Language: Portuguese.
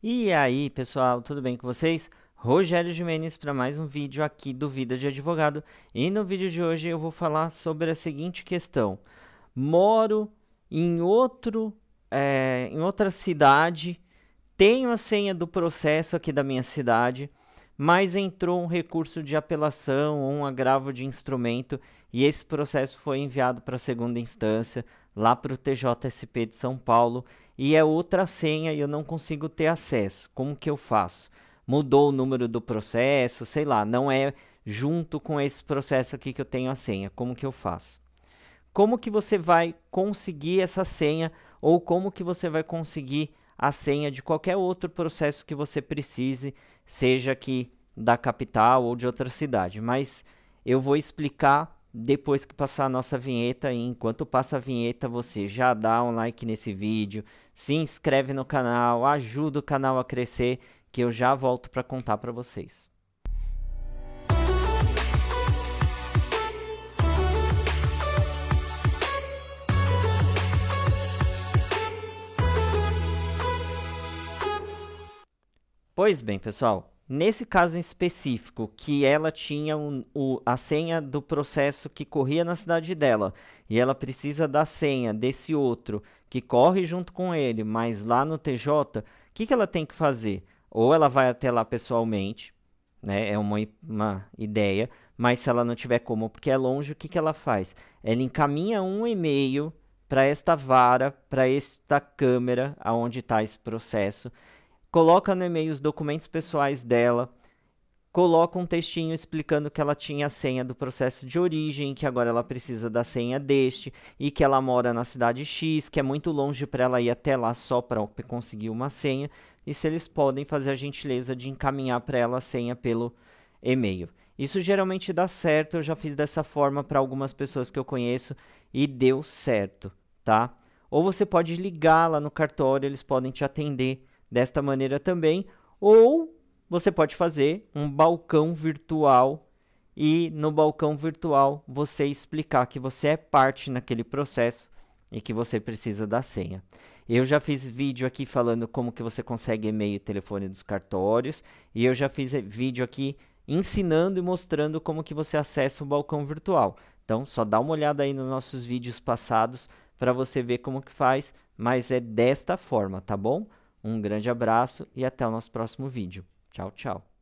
E aí, pessoal, tudo bem com vocês? Rogério Jimenez para mais um vídeo aqui do Vida de Advogado. E no vídeo de hoje eu vou falar sobre a seguinte questão: moro em outro é, em outra cidade, tenho a senha do processo aqui da minha cidade mas entrou um recurso de apelação ou um agravo de instrumento e esse processo foi enviado para a segunda instância, lá para o TJSP de São Paulo, e é outra senha e eu não consigo ter acesso. Como que eu faço? Mudou o número do processo, sei lá, não é junto com esse processo aqui que eu tenho a senha. Como que eu faço? Como que você vai conseguir essa senha ou como que você vai conseguir a senha de qualquer outro processo que você precise, seja aqui da capital ou de outra cidade. Mas eu vou explicar depois que passar a nossa vinheta. E enquanto passa a vinheta, você já dá um like nesse vídeo, se inscreve no canal, ajuda o canal a crescer, que eu já volto para contar para vocês. Pois bem, pessoal, nesse caso em específico, que ela tinha um, o, a senha do processo que corria na cidade dela, e ela precisa da senha desse outro que corre junto com ele, mas lá no TJ, o que, que ela tem que fazer? Ou ela vai até lá pessoalmente, né? É uma, uma ideia, mas se ela não tiver como, porque é longe, o que, que ela faz? Ela encaminha um e-mail para esta vara, para esta câmera, aonde está esse processo, coloca no e-mail os documentos pessoais dela, coloca um textinho explicando que ela tinha a senha do processo de origem, que agora ela precisa da senha deste e que ela mora na cidade X, que é muito longe para ela ir até lá só para conseguir uma senha, e se eles podem fazer a gentileza de encaminhar para ela a senha pelo e-mail. Isso geralmente dá certo, eu já fiz dessa forma para algumas pessoas que eu conheço e deu certo, tá? Ou você pode ligar lá no cartório, eles podem te atender desta maneira também, ou você pode fazer um balcão virtual e no balcão virtual você explicar que você é parte naquele processo e que você precisa da senha. Eu já fiz vídeo aqui falando como que você consegue e-mail e telefone dos cartórios, e eu já fiz eh, vídeo aqui ensinando e mostrando como que você acessa o balcão virtual. Então, só dá uma olhada aí nos nossos vídeos passados para você ver como que faz, mas é desta forma, tá bom? Um grande abraço e até o nosso próximo vídeo. Tchau, tchau.